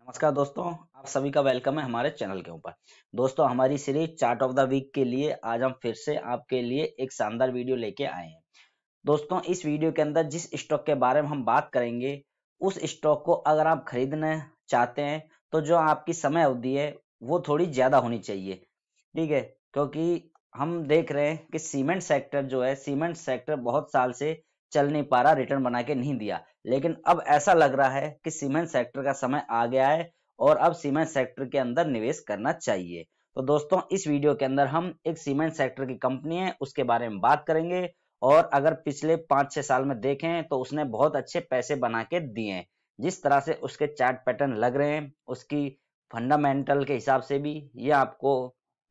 नमस्कार दोस्तों आप सभी का वेलकम है हमारे चैनल के ऊपर दोस्तों हमारी series chart of the week के लिए आज हम फिर से आपके लिए एक शानदार वीडियो लेके आए हैं दोस्तों इस वीडियो के अंदर जिस स्टॉक के बारे में हम बात करेंगे उस स्टॉक को अगर आप खरीदना चाहते हैं तो जो आपकी समय अवधि है वो थोड़ी ज्यादा होनी चाहिए ठीक है क्योंकि हम देख रहे हैं कि सीमेंट सेक्टर जो है सीमेंट सेक्टर बहुत साल से चल नहीं पा रहा रिटर्न बना के नहीं दिया लेकिन अब ऐसा लग रहा है कि सीमेंट सेक्टर का समय आ गया है और अब सीमेंट सेक्टर के अंदर निवेश करना चाहिए तो दोस्तों इस वीडियो के अंदर हम एक सीमेंट सेक्टर की कंपनी है उसके बारे में बात करेंगे और अगर पिछले पांच छह साल में देखें तो उसने बहुत अच्छे पैसे बना के दिए हैं जिस तरह से उसके चार्ट पैटर्न लग रहे हैं उसकी फंडामेंटल के हिसाब से भी ये आपको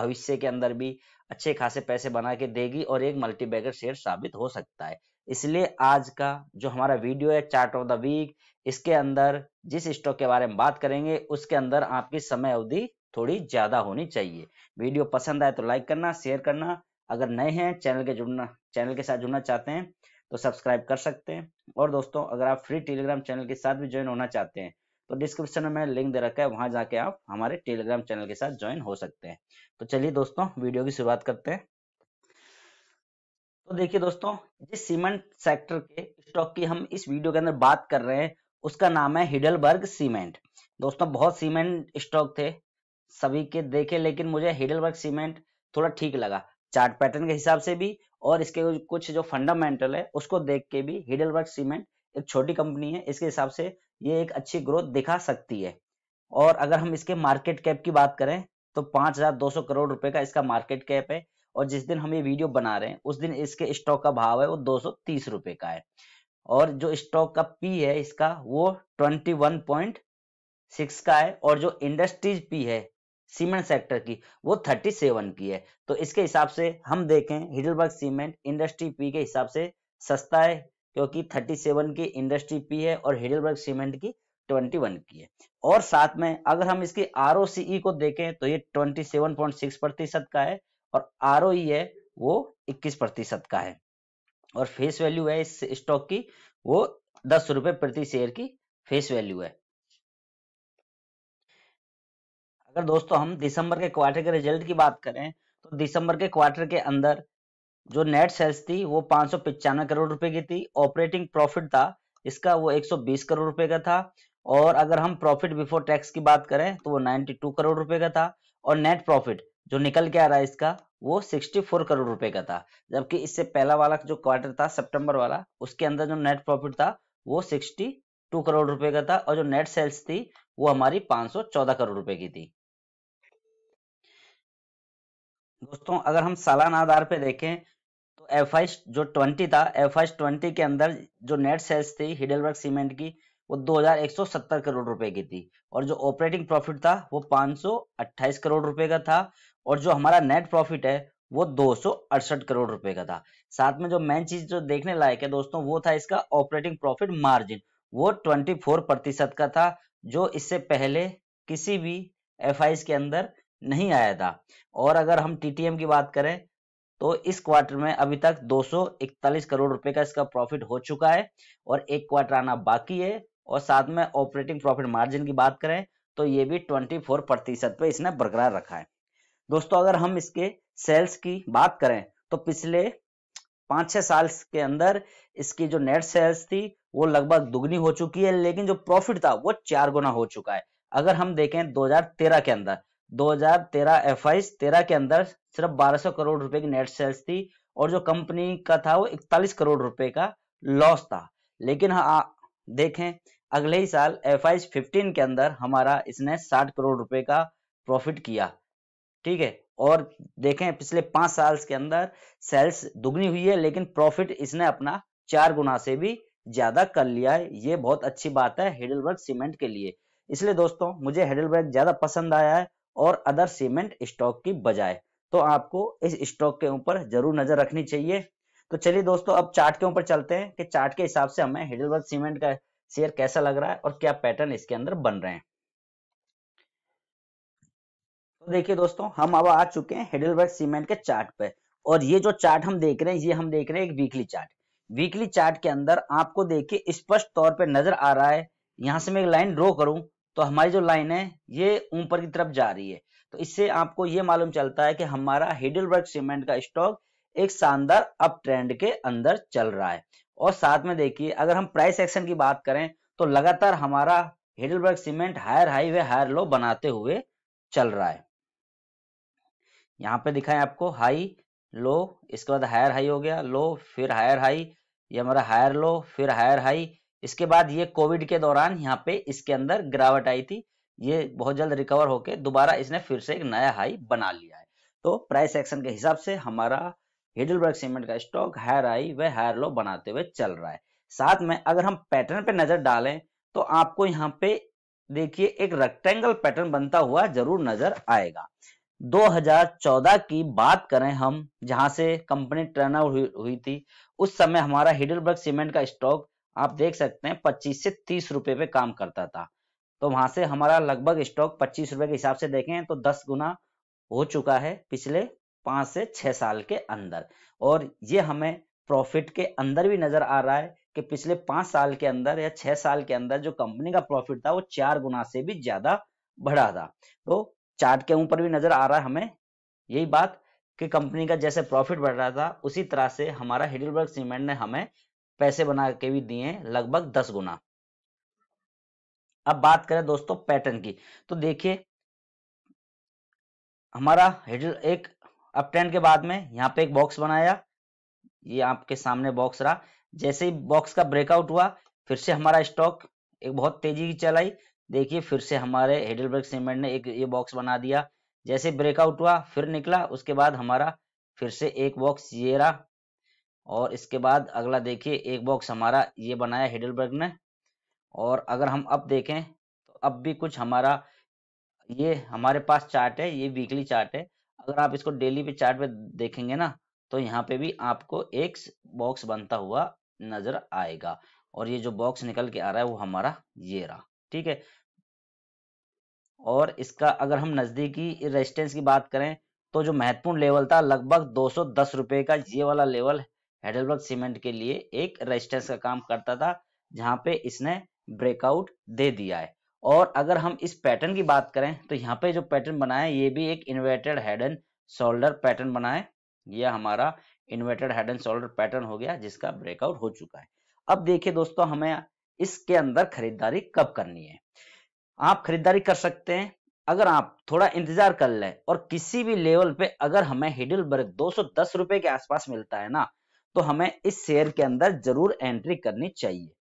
भविष्य के अंदर भी अच्छे खासे पैसे बना के देगी और एक मल्टीबैगर शेयर साबित हो सकता है इसलिए आज का जो हमारा वीडियो है चार्ट ऑफ द वीक इसके अंदर जिस स्टॉक के बारे में बात करेंगे उसके अंदर आपकी समय अवधि थोड़ी ज्यादा होनी चाहिए वीडियो पसंद आए तो लाइक करना शेयर करना अगर नए हैं चैनल के जुड़ना चैनल के साथ जुड़ना चाहते हैं तो सब्सक्राइब कर सकते हैं और दोस्तों अगर आप फ्री टेलीग्राम चैनल के साथ भी ज्वाइन होना चाहते हैं तो डिस्क्रिप्शन में लिंक दे रखा है वहां जाके आप हमारे टेलीग्राम चैनल के साथ ज्वाइन हो सकते हैं तो चलिए दोस्तों वीडियो की शुरुआत करते हैं तो देखिए दोस्तों जिस सीमेंट सेक्टर के स्टॉक की हम इस वीडियो के अंदर बात कर रहे हैं उसका नाम है हिडलबर्ग सीमेंट दोस्तों बहुत सीमेंट स्टॉक थे सभी के देखे लेकिन मुझे हिडलबर्ग सीमेंट थोड़ा ठीक लगा चार्ट पैटर्न के हिसाब से भी और इसके कुछ जो फंडामेंटल है उसको देख के भी हिडलबर्ग सीमेंट एक छोटी कंपनी है इसके हिसाब से ये एक अच्छी ग्रोथ दिखा सकती है और अगर हम इसके मार्केट कैप की बात करें तो पांच करोड़ रुपए का इसका मार्केट कैप है और जिस दिन हम ये वीडियो बना रहे हैं उस दिन इसके स्टॉक का भाव है वो दो सौ का है और जो स्टॉक का पी है इसका वो ट्वेंटी वन पॉइंट सिक्स का है और जो इंडस्ट्रीज पी है सीमेंट सेक्टर की वो थर्टी सेवन की है तो इसके हिसाब से हम देखें हिडलबर्ग सीमेंट इंडस्ट्री पी के हिसाब से सस्ता है क्योंकि थर्टी सेवन की इंडस्ट्री पी है और हिडलबर्ग सीमेंट की ट्वेंटी वन की है और साथ में अगर हम इसकी आर e को देखें तो ये ट्वेंटी सेवन पॉइंट सिक्स प्रतिशत का है और आर e है वो 21 प्रतिशत का है और फेस वैल्यू है इस स्टॉक की वो दस रुपए प्रति शेयर की फेस वैल्यू है अगर दोस्तों हम दिसंबर के क्वार्टर के रिजल्ट की बात करें तो दिसंबर के क्वार्टर के अंदर जो नेट सेल्स थी वो पांच करोड़ रुपए की थी ऑपरेटिंग प्रॉफिट था इसका वो 120 करोड़ रुपए का था और अगर हम प्रॉफिट बिफोर टैक्स की बात करें तो वो 92 करोड़ रुपए का था और नेट प्रॉफिट जो निकल के आ रहा है इसका वो 64 करोड़ रुपए का था जबकि इससे पहला वाला जो क्वार्टर था सितंबर वाला उसके अंदर जो नेट प्रॉफिट था वो 62 करोड़ रुपए का था और जो नेट सेल्स थी वो हमारी 514 करोड़ रुपए की थी दोस्तों अगर हम सालाना आधार पे देखें तो एफ जो 20 था एफ 20 के अंदर जो नेट सेल्स थी हिडलबर्ग सीमेंट की वो 2170 करोड़ रुपए की थी और जो ऑपरेटिंग प्रॉफिट था वो 528 करोड़ रुपए का था और जो हमारा नेट प्रॉफिट है वो दो करोड़ रुपए का था साथ में जो मेन चीज जो देखने लायक है दोस्तों वो था इसका ऑपरेटिंग प्रॉफिट मार्जिन वो 24 प्रतिशत का था जो इससे पहले किसी भी एफ के अंदर नहीं आया था और अगर हम टीटीएम की बात करें तो इस क्वार्टर में अभी तक 241 करोड़ रुपए का इसका प्रॉफिट हो चुका है और एक क्वार्टर आना बाकी है और साथ में ऑपरेटिंग प्रॉफिट मार्जिन की बात करें तो ये भी 24 प्रतिशत पे इसने बरकरार रखा है दोस्तों अगर हम इसके सेल्स की बात करें तो पिछले पांच छह साल के अंदर इसकी जो नेट सेल्स थी वो लगभग दुगनी हो चुकी है लेकिन जो प्रॉफिट था वो चार गुना हो चुका है अगर हम देखें 2013 के अंदर 2013 एफ आई तेरह के अंदर सिर्फ 1200 करोड़ रुपए की नेट सेल्स थी और जो कंपनी का था वो 41 करोड़ रुपए का लॉस था लेकिन हाँ देखें अगले ही साल एफ आई फिफ्टीन के अंदर हमारा इसने साठ करोड़ रुपए का प्रॉफिट किया ठीक है और देखें पिछले पांच साल के अंदर सेल्स दुगनी हुई है लेकिन प्रॉफिट इसने अपना चार गुना से भी ज्यादा कर लिया है ये बहुत अच्छी बात है हेडलबर्ग सीमेंट के लिए इसलिए दोस्तों मुझे हेडलबर्ग ज्यादा पसंद आया है और अदर सीमेंट स्टॉक की बजाय तो आपको इस स्टॉक के ऊपर जरूर नजर रखनी चाहिए तो चलिए दोस्तों अब चार्ट के ऊपर चलते हैं कि चार्ट के हिसाब से हमें हेडलबर्ग सीमेंट का शेयर कैसा लग रहा है और क्या पैटर्न इसके अंदर बन रहे हैं तो देखिए दोस्तों हम अब आ चुके हैं हेडलबर्ग सीमेंट के चार्ट पे और ये जो चार्ट हम देख रहे हैं ये हम देख रहे हैं एक वीकली चार्ट वीकली चार्ट के अंदर आपको देखिए स्पष्ट तौर पर नजर आ रहा है यहां से मैं एक लाइन ड्रो करूं तो हमारी जो लाइन है ये ऊपर की तरफ जा रही है तो इससे आपको ये मालूम चलता है कि हमारा हेडलबर्ग सीमेंट का स्टॉक एक शानदार अप ट्रेंड के अंदर चल रहा है और साथ में देखिए अगर हम प्राइस एक्शन की बात करें तो लगातार हमारा हेडलबर्ग सीमेंट हायर हाई वे हायर लो बनाते हुए चल रहा है यहाँ पे दिखाएं आपको हाई लो इसके बाद हायर हाई हो गया लो फिर हायर हाई ये हमारा हायर लो फिर हायर हाई इसके बाद ये कोविड के दौरान यहाँ पे इसके अंदर गिरावट आई थी ये बहुत जल्द रिकवर होके दोबारा इसने फिर से एक नया हाई बना लिया है तो प्राइस एक्शन के हिसाब से हमारा हिडलबर्ग सीमेंट का स्टॉक हायर आई व हायर लो बनाते हुए चल रहा है साथ में अगर हम पैटर्न पे नजर डालें तो आपको यहाँ पे देखिए एक रेक्टेंगल पैटर्न बनता हुआ जरूर नजर आएगा 2014 की बात करें हम जहां से कंपनी टर्न हुई, हुई थी उस समय हमारा हिडलबर्ग सीमेंट का स्टॉक आप देख सकते हैं 25 से 30 रुपए पे काम करता था तो वहां से हमारा लगभग स्टॉक 25 रुपए के हिसाब से देखें तो 10 गुना हो चुका है पिछले पांच से छह साल के अंदर और ये हमें प्रॉफिट के अंदर भी नजर आ रहा है कि पिछले पांच साल के अंदर या छह साल के अंदर जो कंपनी का प्रॉफिट था वो चार गुना से भी ज़्यादा बढ़ा था तो चार्ट के ऊपर भी नजर आ रहा है हमें यही बात कि कंपनी का जैसे प्रॉफिट बढ़ रहा था उसी तरह से हमारा हिडलबर्ग सीमेंट ने हमें पैसे बना के भी दिए लगभग दस गुना अब बात करें दोस्तों पैटर्न की तो देखिए हमारा हिडल एक अप ट्रेंड के बाद में यहाँ पे एक बॉक्स बनाया ये आपके सामने बॉक्स रहा जैसे ही बॉक्स का ब्रेकआउट हुआ फिर से हमारा स्टॉक एक बहुत तेजी की चलाई देखिए फिर से हमारे हेडलबर्ग सीमेंट ने एक ये बॉक्स बना दिया जैसे ब्रेकआउट हुआ फिर निकला उसके बाद हमारा फिर से एक बॉक्स ये रहा और इसके बाद अगला देखिए एक बॉक्स हमारा ये बनाया हेडलबर्ग ने और अगर हम अब देखें तो अब भी कुछ हमारा ये हमारे पास चार्ट है ये वीकली चार्ट है अगर आप इसको डेली पे चार्ट में देखेंगे ना तो यहाँ पे भी आपको एक बॉक्स बनता हुआ नजर आएगा और ये जो बॉक्स निकल के आ रहा है वो हमारा ये रहा ठीक है और इसका अगर हम नजदीकी रेजिस्टेंस की बात करें तो जो महत्वपूर्ण लेवल था लगभग दो सौ रुपए का ये वाला लेवल हेडलबर्ग सीमेंट के लिए एक रेजिस्टेंस का काम करता था जहां पे इसने ब्रेकआउट दे दिया है और अगर हम इस पैटर्न की बात करें तो यहाँ पे जो पैटर्न बना है ये भी एक inverted head and shoulder pattern बना है यह हमारा inverted head and shoulder pattern हो गया जिसका ब्रेकआउट हो चुका है अब देखिए दोस्तों हमें इसके अंदर खरीदारी कब करनी है आप खरीदारी कर सकते हैं अगर आप थोड़ा इंतजार कर लें और किसी भी लेवल पे अगर हमें हिडल बर्ग दो सौ रुपए के आसपास मिलता है ना तो हमें इस शेयर के अंदर जरूर एंट्री करनी चाहिए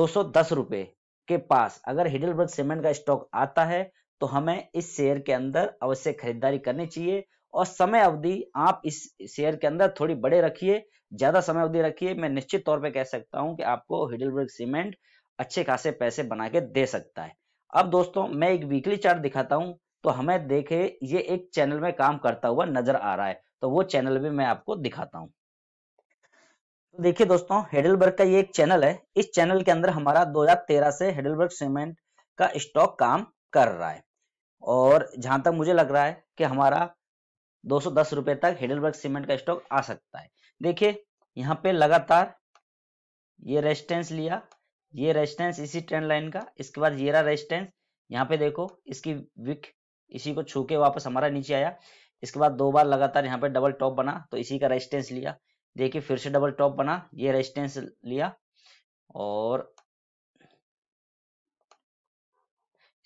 दो सौ रुपए के पास अगर हिडलबर्ग सीमेंट का स्टॉक आता है तो हमें इस शेयर के अंदर अवश्य खरीदारी करनी चाहिए और समय अवधि आप इस शेयर के अंदर थोड़ी बड़े रखिए ज्यादा समय अवधि रखिए मैं निश्चित तौर पे कह सकता हूं कि आपको हिडलबर्ग सीमेंट अच्छे खासे पैसे बना के दे सकता है अब दोस्तों मैं एक वीकली चार्ट दिखाता हूं तो हमें देखे ये एक चैनल में काम करता हुआ नजर आ रहा है तो वो चैनल भी मैं आपको दिखाता हूं तो देखिए दोस्तों हेडलबर्ग का ये एक चैनल है इस चैनल के अंदर हमारा 2013 से हेडलबर्ग सीमेंट का स्टॉक काम कर रहा है और जहां तक मुझे लग रहा है कि हमारा दो रुपए तक हेडलबर्ग सीमेंट का स्टॉक आ सकता है देखिए यहाँ पे लगातार ये रेजिस्टेंस लिया ये रेजिस्टेंस इसी ट्रेंड लाइन का इसके बाद ये रेजिस्टेंस यहाँ पे देखो इसकी विक इसी को छू के वापस हमारा नीचे आया इसके बाद दो बार लगातार यहाँ पे डबल टॉप बना तो इसी का रेजिस्टेंस लिया देखिए फिर से डबल टॉप बना ये रेजिस्टेंस लिया और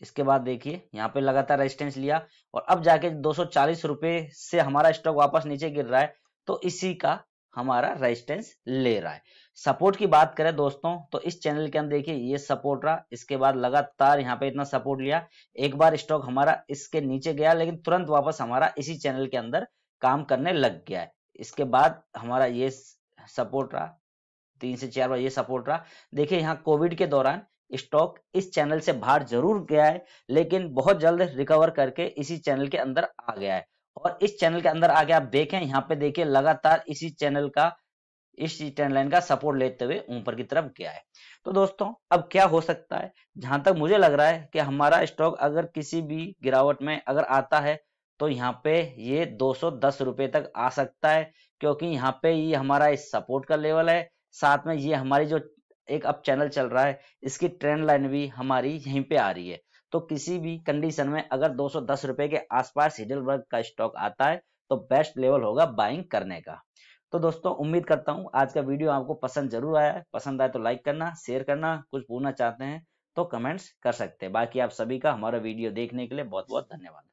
इसके बाद देखिए यहाँ पे लगातार रेजिस्टेंस लिया और अब जाके दो सौ से हमारा स्टॉक वापस नीचे गिर रहा है तो इसी का हमारा रेजिस्टेंस ले रहा है सपोर्ट की बात करें दोस्तों तो इस चैनल के अंदर देखिए ये सपोर्ट रहा इसके बाद लगातार यहाँ पे इतना सपोर्ट लिया एक बार स्टॉक हमारा इसके नीचे गया लेकिन तुरंत वापस हमारा इसी चैनल के अंदर काम करने लग गया है इसके बाद हमारा ये सपोर्ट रहा तीन से चार बार ये सपोर्ट रहा देखिए यहाँ कोविड के दौरान स्टॉक इस चैनल से बाहर जरूर गया है लेकिन बहुत जल्द रिकवर करके इसी चैनल के अंदर आ गया है और इस चैनल के अंदर आगे आप देखें यहाँ पे देखिए लगातार इसी चैनल का इस ट्रेंड लाइन का सपोर्ट लेते हुए ऊपर की तरफ गया है तो दोस्तों अब क्या हो सकता है जहां तक मुझे लग रहा है कि हमारा स्टॉक अगर किसी भी गिरावट में अगर आता है तो यहाँ पे ये दो सौ तक आ सकता है क्योंकि यहाँ पे ये हमारा इस सपोर्ट का लेवल है साथ में ये हमारी जो एक अप चैनल चल रहा है इसकी ट्रेंड लाइन भी हमारी यहीं पे आ रही है तो किसी भी कंडीशन में अगर दो रुपए के आसपास हिडल वर्ग का स्टॉक आता है तो बेस्ट लेवल होगा बाइंग करने का तो दोस्तों उम्मीद करता हूँ आज का वीडियो आपको पसंद जरूर आया है पसंद आए तो लाइक करना शेयर करना कुछ पूछना चाहते हैं तो कमेंट्स कर सकते हैं बाकी आप सभी का हमारा वीडियो देखने के लिए बहुत बहुत धन्यवाद